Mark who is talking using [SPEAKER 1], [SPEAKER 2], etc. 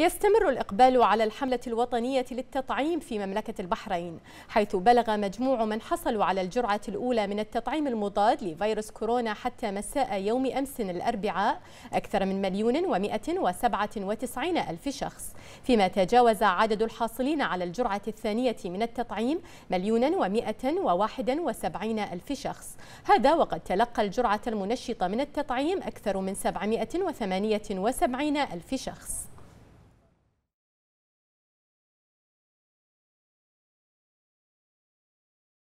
[SPEAKER 1] يستمر الإقبال على الحملة الوطنية للتطعيم في مملكة البحرين حيث بلغ مجموع من حصلوا على الجرعة الأولى من التطعيم المضاد لفيروس كورونا حتى مساء يوم أمس الأربعاء أكثر من مليون ومئة وسبعة وتسعين ألف شخص فيما تجاوز عدد الحاصلين على الجرعة الثانية من التطعيم مليون ومئة وواحد وسبعين ألف شخص هذا وقد تلقى الجرعة المنشطة من التطعيم أكثر من وسبعين ألف شخص